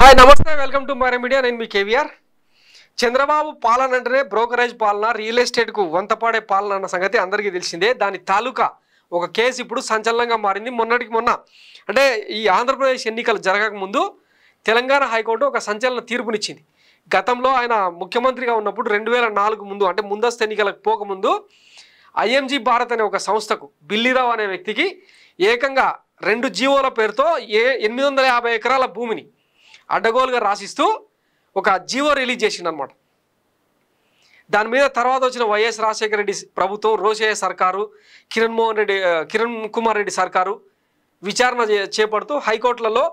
hi నమస్తే welcome to మారే media నేను మీ కేవీఆర్ చంద్రబాబు పాలన అంటేనే బ్రోకరేజ్ పాలన రియల్ ఎస్టేట్కు వంతపాడే పాలన అన్న సంగతి అందరికీ తెలిసిందే దాని తాలూకా ఒక కేసు ఇప్పుడు సంచలనంగా మారింది మొన్నటికి మొన్న అంటే ఈ ఆంధ్రప్రదేశ్ ఎన్నికలు జరగకముందు తెలంగాణ హైకోర్టు ఒక సంచలన తీర్పునిచ్చింది గతంలో ఆయన ముఖ్యమంత్రిగా ఉన్నప్పుడు రెండు వేల నాలుగు ముందు అంటే ముందస్తు ఎన్నికలకు పోకముందు ఐఎంజీ భారత్ అనే ఒక సంస్థకు బిల్లీరావు అనే వ్యక్తికి ఏకంగా రెండు జీవోల పేరుతో ఏ ఎనిమిది వందల యాభై ఎకరాల భూమిని అడ్డగోలుగా రాసిస్తూ ఒక జీవో రిలీజ్ చేసింది అనమాట దాని మీద తర్వాత వచ్చిన వైఎస్ రాజశేఖర రెడ్డి ప్రభుత్వం రోషయ్య సర్కారు కిరణ్ మోహన్ రెడ్డి కిరణ్ కుమార్ రెడ్డి సర్కారు విచారణ చేపడుతూ హైకోర్టులలో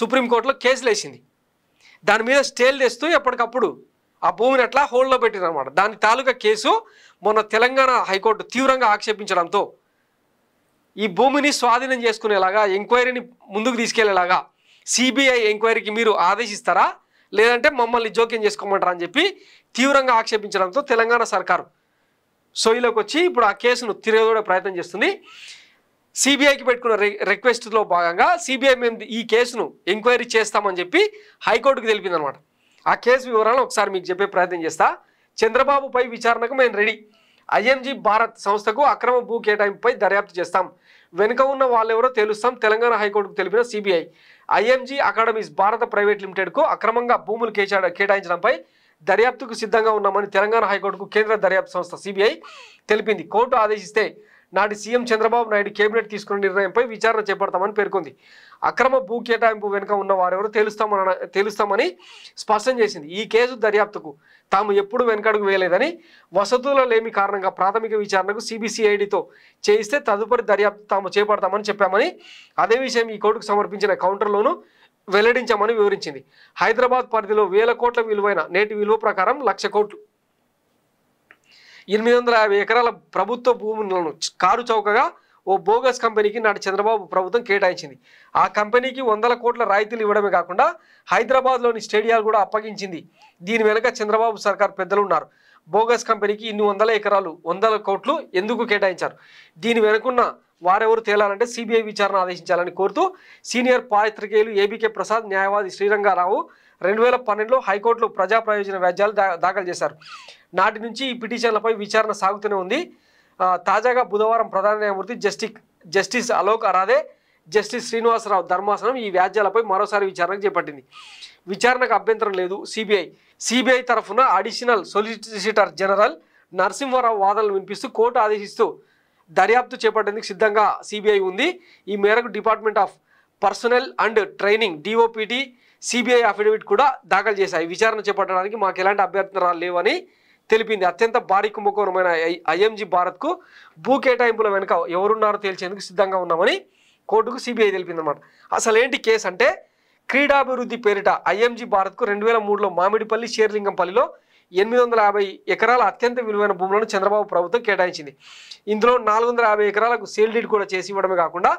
సుప్రీంకోర్టులో కేసులు వేసింది దాని మీద స్టేలు తెస్తూ ఎప్పటికప్పుడు ఆ భూమిని అట్లా హోల్డ్లో అనమాట దాని తాలూకా కేసు మొన్న తెలంగాణ హైకోర్టు తీవ్రంగా ఆక్షేపించడంతో ఈ భూమిని స్వాధీనం చేసుకునేలాగా ఎంక్వైరీని ముందుకు తీసుకెళ్లేలాగా సిబిఐ ఎంక్వైరీకి మీరు ఆదేశిస్తారా లేదంటే మమ్మల్ని జోక్యం చేసుకోమంటారా అని చెప్పి తీవ్రంగా ఆక్షేపించడంతో తెలంగాణ సర్కారు సోయిలోకి వచ్చి ఇప్పుడు ఆ కేసును తిరగదోడే ప్రయత్నం చేస్తుంది సిబిఐకి పెట్టుకున్న రిక్వెస్ట్లో భాగంగా సిబిఐ మేము ఈ కేసును ఎంక్వైరీ చేస్తామని చెప్పి హైకోర్టుకు తెలిపిందనమాట ఆ కేసు వివరాలను ఒకసారి మీకు చెప్పే ప్రయత్నం చేస్తా చంద్రబాబుపై విచారణకు మేము రెడీ ఐఎంజీ భారత్ సంస్థకు అక్రమ భూ కేటాయింపుపై దర్యాప్తు చేస్తాం వెనుక ఉన్న వాళ్ళెవరో తెలుస్తాం తెలంగాణ హైకోర్టుకు తెలిపిన CBI IMG academies Bharat private లిమిటెడ్కు అక్రమంగా భూములు కేటాయించడంపై దర్యాప్తుకు సిద్ధంగా ఉన్నామని తెలంగాణ హైకోర్టుకు కేంద్ర దర్యాప్తు సంస్థ సిబిఐ తెలిపింది కోర్టు ఆదేశిస్తే నాటి సీఎం చంద్రబాబు నాయుడు కేబినెట్ తీసుకున్న నిర్ణయంపై విచారణ చేపడతామని పేర్కొంది అక్రమ భూ కేటాయింపు వెనుక ఉన్న వారెవరో తెలుస్తామని తెలుస్తామని స్పష్టం చేసింది ఈ కేసు దర్యాప్తుకు తాము ఎప్పుడు వెనకడుగు వేయలేదని వసతుల లేమి కారణంగా ప్రాథమిక విచారణకు సిబిసిఐడితో చేయిస్తే తదుపరి దర్యాప్తు తాము చేపడతామని చెప్పామని అదే విషయం ఈ కోర్టుకు సమర్పించిన కౌంటర్లోనూ వెల్లడించామని వివరించింది హైదరాబాద్ పరిధిలో వేల కోట్ల విలువైన నేటి విలువ ప్రకారం లక్ష కోట్లు ఎనిమిది వందల యాభై ఎకరాల ప్రభుత్వ భూములను కారు చౌకగా ఓ బోగస్ కంపెనీకి నాటి చంద్రబాబు ప్రభుత్వం కేటాయించింది ఆ కంపెనీకి వందల కోట్ల రాయితీలు ఇవ్వడమే కాకుండా హైదరాబాద్లోని స్టేడియాలు కూడా అప్పగించింది దీని వెనుక చంద్రబాబు సర్కార్ పెద్దలు ఉన్నారు బోగస్ కంపెనీకి ఇన్ని వందల ఎకరాలు వందల కోట్లు ఎందుకు కేటాయించారు దీని వెనుకున్న వారెవరు తేలాలంటే సిబిఐ విచారణ ఆదేశించాలని కోరుతూ సీనియర్ పాత్రికేయులు ఏబీకే ప్రసాద్ న్యాయవాది శ్రీరంగారావు రెండు వేల పన్నెండులో హైకోర్టులో ప్రజా ప్రయోజన వ్యాజ్యాలు దాఖలు చేశారు నాటి నుంచి ఈ పిటిషన్లపై విచారణ సాగుతూనే ఉంది తాజాగా బుధవారం ప్రధాన న్యాయమూర్తి justice justice Alok Aradhe justice Srinivasa Rao ధర్మాసనం ఈ వ్యాజ్యాలపై మరోసారి విచారణ చేపట్టింది విచారణకు అభ్యంతరం లేదు సిబిఐ సిబిఐ తరఫున అడిషనల్ సొలిసిటర్ జనరల్ నరసింహారావు వాదనలు వినిపిస్తూ కోర్టు ఆదేశిస్తూ దర్యాప్తు చేపట్టేందుకు సిద్ధంగా సిబిఐ ఉంది ఈ మేరకు department of personnel and training DOPT CBI affidavit కూడా దాఖలు చేశాయి విచారణ చేపట్టడానికి మాకు ఎలాంటి అభ్యర్థనాలు లేవని తెలిపింది అత్యంత భారీ కుంభకోణమైన ఐఎంజీ భారత్కు భూ కేటాయింపుల వెనుక ఎవరున్నారో తేల్చేందుకు సిద్ధంగా ఉన్నామని కోర్టుకు సిబిఐ అసలు అసలేంటి కేసు అంటే క్రీడాభివృద్ధి పేరిట ఐఎంజీ భారత్కు రెండు వేల మూడులో మామిడిపల్లి షేర్లింగంపల్లిలో ఎనిమిది వందల యాభై ఎకరాల అత్యంత విలువైన భూములను చంద్రబాబు ప్రభుత్వం కేటాయించింది ఇందులో నాలుగు వందల యాభై ఎకరాలకు సేల్ డీడ్ కూడా చేసి ఇవ్వడమే కాకుండా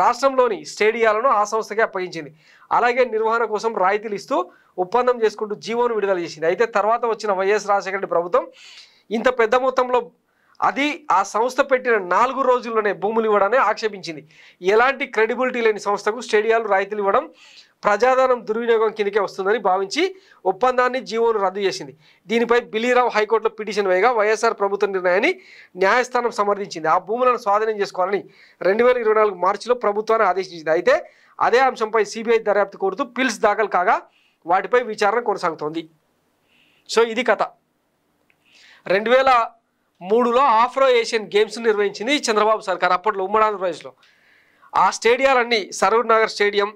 రాష్ట్రంలోని స్టేడియాలను ఆ సంస్థకే అప్పగించింది అలాగే నిర్వహణ కోసం రాయితీలు ఇస్తూ ఒప్పందం చేసుకుంటూ జీవోను విడుదల చేసింది అయితే తర్వాత వచ్చిన వైఎస్ రాజశేఖర రెడ్డి ప్రభుత్వం ఇంత పెద్ద మొత్తంలో అది ఆ సంస్థ పెట్టిన నాలుగు రోజుల్లోనే భూములు ఇవ్వడానికి ఆక్షేపించింది ఎలాంటి క్రెడిబిలిటీ లేని సంస్థకు స్టేడియాలు రాయితీలు ఇవ్వడం ప్రజాధనం దుర్వినియోగం కిందకే వస్తుందని భావించి ఒప్పందాన్ని జీవోను రద్దు చేసింది దీనిపై బిలీరావు హైకోర్టులో పిటిషన్ వేయగా వైఎస్ఆర్ ప్రభుత్వ నిర్ణయాన్ని న్యాయస్థానం సమర్థించింది ఆ భూములను స్వాధీనం చేసుకోవాలని రెండు వేల ఇరవై నాలుగు మార్చిలో ప్రభుత్వాన్ని ఆదేశించింది అయితే అదే అంశంపై సిబిఐ దర్యాప్తు కోరుతూ పిల్స్ దాఖలు కాగా వాటిపై విచారణ కొనసాగుతోంది సో ఇది కథ రెండు వేల మూడులో ఆఫ్రో ఏషియన్ గేమ్స్ నిర్వహించింది చంద్రబాబు సర్కార్ అప్పట్లో ఉమ్మడి ఆంధ్రప్రదేశ్లో ఆ స్టేడియాలన్నీ Saroor Nagar stadium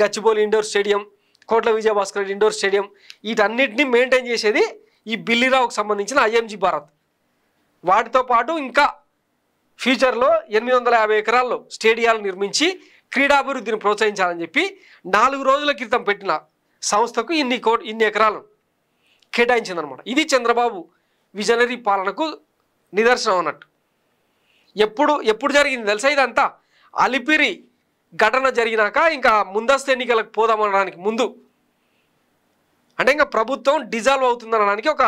Gachibowli indoor stadium Kotla Vijayabhaskar indoor stadium వీటన్నిటిని మెయింటైన్ చేసేది ఈ బిల్లిరావుకు సంబంధించిన ఐఎంజీ భారత్ వాటితో పాటు ఇంకా ఫ్యూచర్లో ఎనిమిది వందల యాభై ఎకరాల్లో స్టేడియాలు నిర్మించి క్రీడాభివృద్ధిని ప్రోత్సహించాలని చెప్పి నాలుగు రోజుల క్రితం పెట్టిన సంస్థకు ఇన్ని కో ఇన్ని ఎకరాలను కేటాయించిందనమాట ఇది చంద్రబాబు విజనరీ పాలనకు నిదర్శనం అన్నట్టు ఎప్పుడు ఎప్పుడు జరిగింది తెలుసా ఇదంతా అలిపిరి ఘటన జరిగినాక ఇంకా ముందస్తు ఎన్నికలకు పోదామనడానికి ముందు అంటే ఇంకా ప్రభుత్వం డిజాల్వ్ అవుతుందనడానికి ఒక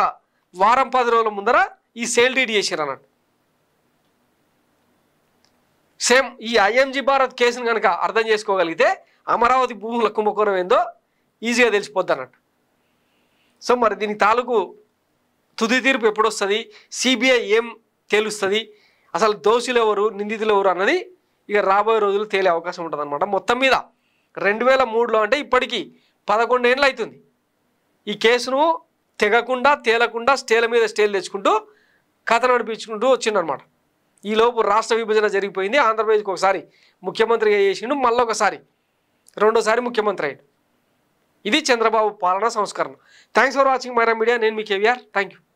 వారం పది రోజుల ముందర ఈ సేల్ డీడ్ చేశారు అన్నట్టు సేమ్ ఈ ఐఎంజీ భారత్ కేసును కనుక అర్థం చేసుకోగలిగితే అమరావతి భూముల కుంభకోణం ఏందో ఈజీగా తెలిసిపోద్ది అన్నట్టు సో మరి దీని తాలూకు తుది తీర్పు ఎప్పుడొస్తుంది సిబిఐ ఏం తేలుస్తుంది అసలు దోషులు ఎవరు నిందితులు ఎవరు అన్నది ఇక రాబోయే రోజులు తేలే అవకాశం ఉంటుంది అనమాట మొత్తం మీద రెండు వేల మూడులో అంటే ఇప్పటికీ పదకొండు ఏళ్ళు అవుతుంది ఈ కేసును తెగకుండా తేలకుండా స్టేల మీద స్టేలు తెచ్చుకుంటూ కథ నడిపించుకుంటూ వచ్చిండనమాట ఈలోపు రాష్ట్ర విభజన జరిగిపోయింది ఆంధ్రప్రదేశ్కి ఒకసారి ముఖ్యమంత్రిగా చేసిండు మళ్ళీ ఒకసారి రెండోసారి ముఖ్యమంత్రి అయ్యాడు ఇది చంద్రబాబు పాలన సంస్కరణ thanks for watching Myra media నేను మీ కేవీఆర్ థ్యాంక్ యూ